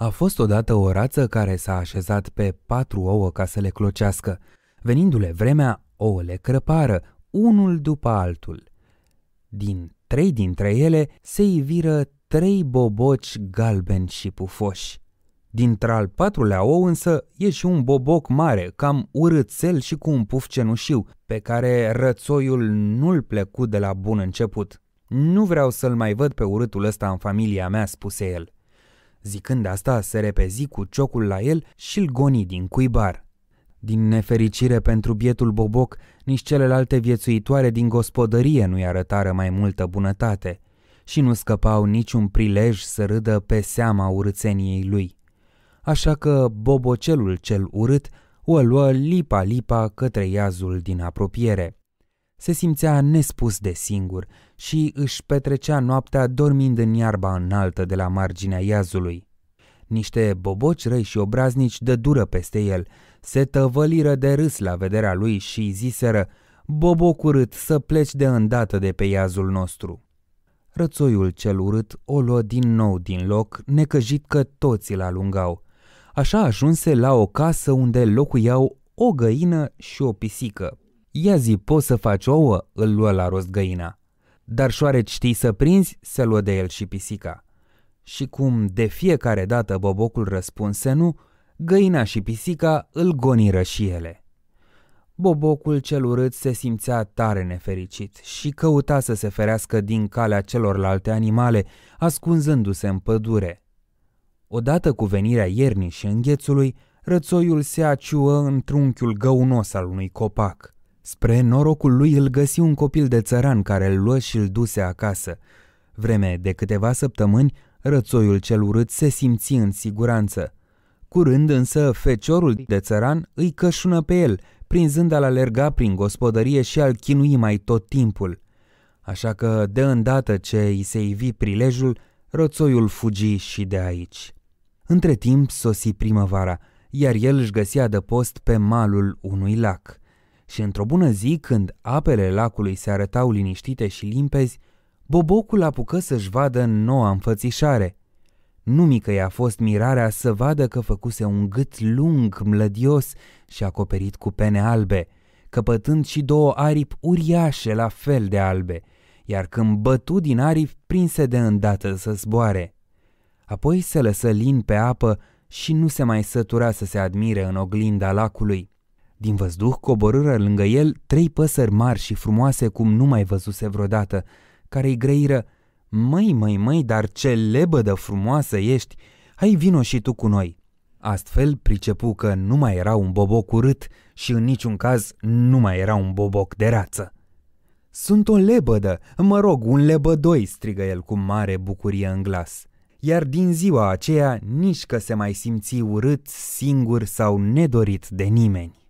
A fost odată o rață care s-a așezat pe patru ouă ca să le clocească. Venindu-le vremea, ouăle crăpară, unul după altul. Din trei dintre ele se iviră trei boboci galbeni și pufoși. Dintr-al patrulea ou însă e și un boboc mare, cam urâțel și cu un puf cenușiu, pe care rățoiul nu-l plecu de la bun început. Nu vreau să-l mai văd pe urâtul ăsta în familia mea, spuse el. Zicând asta, se repezi cu ciocul la el și l goni din cuibar. Din nefericire pentru bietul boboc, nici celelalte viețuitoare din gospodărie nu-i arătară mai multă bunătate și nu scăpau niciun prilej să râdă pe seama urățeniei lui. Așa că bobocelul cel urât o luă lipa-lipa către iazul din apropiere. Se simțea nespus de singur și își petrecea noaptea dormind în iarba înaltă de la marginea iazului. Niște boboci răi și obraznici dă dură peste el, se tăvăliră de râs la vederea lui și ziseră "Boboc curât să pleci de îndată de pe iazul nostru. Rățoiul cel urât o luă din nou din loc, necăjit că toți îl alungau. Așa ajunse la o casă unde locuiau o găină și o pisică, Ia zi, poți să faci ouă?" îl luă la rost găina. Dar șoareci știi să prinzi?" se luă de el și pisica. Și cum de fiecare dată bobocul răspunse nu, găina și pisica îl goniră și ele. Bobocul cel urât se simțea tare nefericit și căuta să se ferească din calea celorlalte animale, ascunzându-se în pădure. Odată cu venirea iernii și înghețului, rățoiul se aciuă în trunchiul găunos al unui copac. Spre norocul lui îl găsi un copil de țăran care îl luă și îl duse acasă. Vreme de câteva săptămâni, rățoiul cel urât se simți în siguranță. Curând însă, feciorul de țăran îi cășună pe el, prinzând a-l alerga prin gospodărie și al chinui mai tot timpul. Așa că, de îndată ce îi se ivi prilejul, rățoiul fugi și de aici. Între timp sosi primăvara, iar el își găsea de post pe malul unui lac și într-o bună zi, când apele lacului se arătau liniștite și limpezi, Bobocul apucă să-și vadă noua înfățișare. Numică i-a fost mirarea să vadă că făcuse un gât lung, mlădios și acoperit cu pene albe, căpătând și două aripi uriașe la fel de albe, iar când bătu din aripi, prinse de îndată să zboare. Apoi se lăsă lin pe apă și nu se mai sătura să se admire în oglinda lacului. Din văzduh coborâră lângă el trei păsări mari și frumoase cum nu mai văzuse vreodată, care îi grăiră, Măi, măi, măi, dar ce lebădă frumoasă ești! Hai vino și tu cu noi!" Astfel pricepu că nu mai era un boboc urât și în niciun caz nu mai era un boboc de rață. Sunt o lebădă, mă rog, un lebădoi!" strigă el cu mare bucurie în glas iar din ziua aceea nici că se mai simți urât, singur sau nedorit de nimeni.